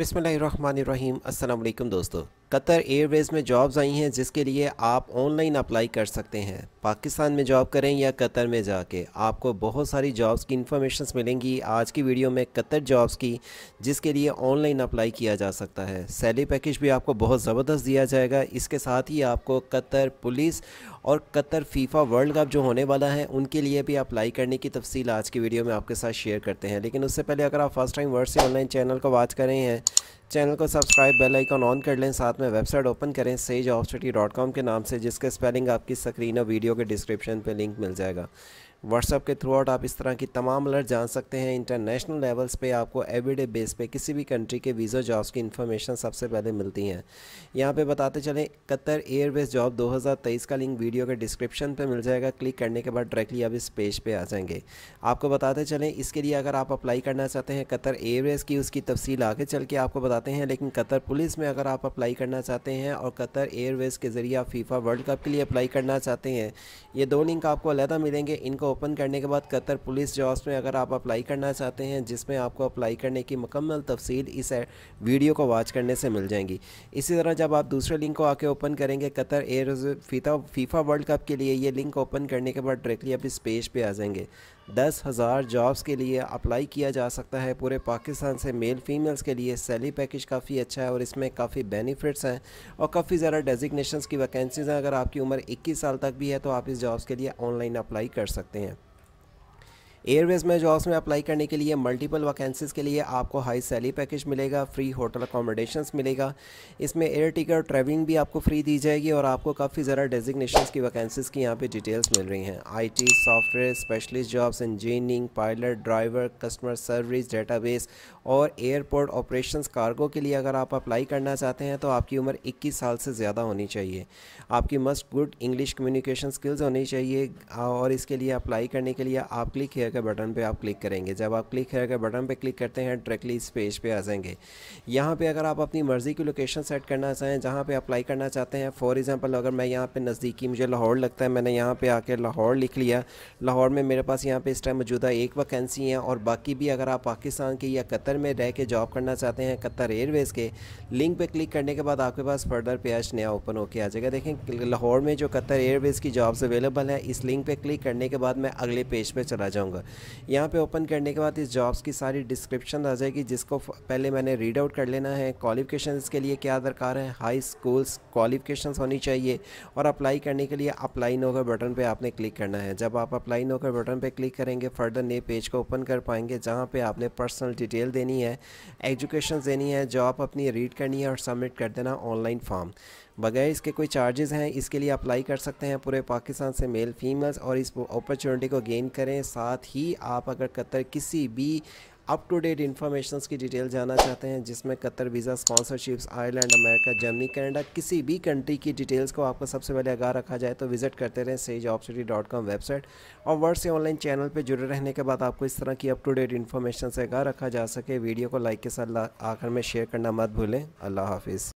बिसमीम असल दोस्तों कतर एयरवेज़ में जॉब्स आई हैं जिसके लिए आप ऑनलाइन अप्लाई कर सकते हैं पाकिस्तान में जॉब करें या कतर में जाके आपको बहुत सारी जॉब्स की इन्फॉर्मेशन मिलेंगी आज की वीडियो में कतर जॉब्स की जिसके लिए ऑनलाइन अप्लाई किया जा सकता है सैलरी पैकेज भी आपको बहुत ज़बरदस्त दिया जाएगा इसके साथ ही आपको कतर पुलिस और कतर फीफा वर्ल्ड कप जो होने वाला है उनके लिए भी अप्लाई करने की तफसील आज की वीडियो में आपके साथ शेयर करते हैं लेकिन उससे पहले अगर आप फर्स्ट टाइम वर्ड से ऑनलाइन चैनल को वाच कर रहे हैं चैनल को सब्सक्राइब बेल आइकन ऑन कर लें साथ में वेबसाइट ओपन करें सेज के नाम से जिसके स्पेलिंग आपकी स्क्रीन और वीडियो के डिस्क्रिप्शन पे लिंक मिल जाएगा व्हाट्सअप के थ्रू आउट आप इस तरह की तमाम अलर्ट जान सकते हैं इंटरनेशनल लेवल्स पे आपको एवरीडे बेस पे किसी भी कंट्री के वीज़ा जॉब्स की इन्फॉर्मेशन सबसे पहले मिलती हैं यहाँ पे बताते चलें कतर एयरवेज जॉब 2023 का लिंक वीडियो के डिस्क्रिप्शन पे मिल जाएगा क्लिक करने के बाद डायरेक्टली आप इस पेज पर पे आ जाएंगे आपको बताते चलें इसके लिए अगर आप अप्लाई करना चाहते हैं कतर एयरवेज की उसकी तफसील आगे चल के आपको बताते हैं लेकिन कतर पुलिस में अगर आप अप्लाई करना चाहते हैं और कतर एयरवेज के ज़रिए आप फीफा वर्ल्ड कप के लिए अप्लाई करना चाहते हैं ये दो लिंक आपको अलहदा मिलेंगे इनको ओपन करने के बाद कतर पुलिस जॉब्स में अगर आप अप्लाई करना चाहते हैं जिसमें आपको अप्लाई करने की मुकम्मल तफसील इस वीडियो को वॉच करने से मिल जाएंगी इसी तरह जब आप दूसरे लिंक को आके ओपन करेंगे कतर एयर फीता फीफा वर्ल्ड कप के लिए ये लिंक ओपन करने के बाद डायरेक्टली आप इस पेज पर आ जाएंगे दस हज़ार जॉब्स के लिए अप्लाई किया जा सकता है पूरे पाकिस्तान से मेल फीमेल्स के लिए सैलरी पैकेज काफ़ी अच्छा है और इसमें काफ़ी बेनिफिट्स हैं और काफ़ी ज़्यादा डेजिग्नेशन की वैकेंसीज़ हैं अगर आपकी उम्र 21 साल तक भी है तो आप इस जॉब्स के लिए ऑनलाइन अप्लाई कर सकते हैं एयरवेज में जॉब्स में अप्लाई करने के लिए मल्टीपल वैकेंसीज़ के लिए आपको हाई सैलरी पैकेज मिलेगा फ्री होटल अकोमोडेशन मिलेगा इसमें एयर टिकट ट्रैवलिंग भी आपको फ्री दी जाएगी और आपको काफ़ी ज़रा डेजिग्नेशन की वैकेंसीज़ की यहाँ पर डिटेल्स मिल रही हैं I T software specialist jobs engineering pilot driver customer service database और एयरपोर्ट ऑपरेशन कार्गो के लिए अगर आप अप्लाई करना चाहते हैं तो आपकी उम्र इक्कीस साल से ज़्यादा होनी चाहिए आपकी must good English communication skills होनी चाहिए और इसके लिए अप्लाई करने के लिए आप क्लिक हेयर हेयर के बटन पे आप क्लिक करेंगे जब आप क्लिक करके के बटन पे क्लिक करते हैं डायरेक्टली इस पेज पे आ जाएंगे यहाँ पे अगर आप अपनी मर्ज़ी की लोकेशन सेट करना चाहें जहाँ पे अप्लाई करना चाहते हैं फॉर एग्ज़ाम्पल अगर मैं यहाँ पे नज़दीकी मुझे लाहौर लगता है मैंने यहाँ पर आकर लाहौर लिख लिया लाहौर में मेरे पास यहाँ पर इस टाइम मौजूदा एक वैकेंसी है और बाकी भी अगर आप पाकिस्तान की या कतर में रह के जॉब करना चाहते हैं कतर एयरवेज़ के लिंक पर क्लिक करने के बाद आपके पास फर्दर पेज नया ओपन होकर आ जाएगा देखें लाहौर में जो कतर एयरवेज़ की जॉब्स अवेलेबल है इस लिंक पर क्लिक करने के बाद मैं अगले पेज पर पे चला जाऊँगा होगा यहाँ पे ओपन करने के बाद इस जॉब्स की सारी डिस्क्रिप्शन आ जाएगी जिसको पहले मैंने रीड आउट कर लेना है क्वालिफिकेशन के लिए क्या दरकार है हाई स्कूल्स क्वालिफिकेशन होनी चाहिए और अप्लाई करने के लिए अप्लाई नोकर बटन पर आपने क्लिक करना है जब आप अप्लाई नोकर बटन पर क्लिक करेंगे फर्दर नए पेज को ओपन कर पाएंगे जहाँ पर आपने पर्सनल डिटेल देनी है एजुकेशन देनी है जॉब अपनी रीड करनी है और सबमिट कर देना ऑनलाइन फॉर्म बगैर इसके कोई चार्जेस हैं इसके लिए अप्लाई कर सकते हैं पूरे पाकिस्तान से मेल फीमेल्स और इस अपॉर्चुनिटी को गेन करें साथ ही आप अगर कतर किसी भी अप टू डेट इन्फॉर्मेशन की डिटेल जानना चाहते हैं जिसमें Qatar visa sponsorships Ireland America Germany Canada किसी भी कंट्री की डिटेल्स को आपको सबसे पहले आगा रखा जाए तो विजिट करते रहें सही job city dot com website और वर्ड से ऑनलाइन चैनल पर जुड़े रहने के बाद आपको इस तरह की अप टू डेट इन्फॉर्मेशन से आगा रखा जा सके वीडियो को लाइक के साथ आखिर में शेयर करना मत भूलें अल्लाह हाफिज़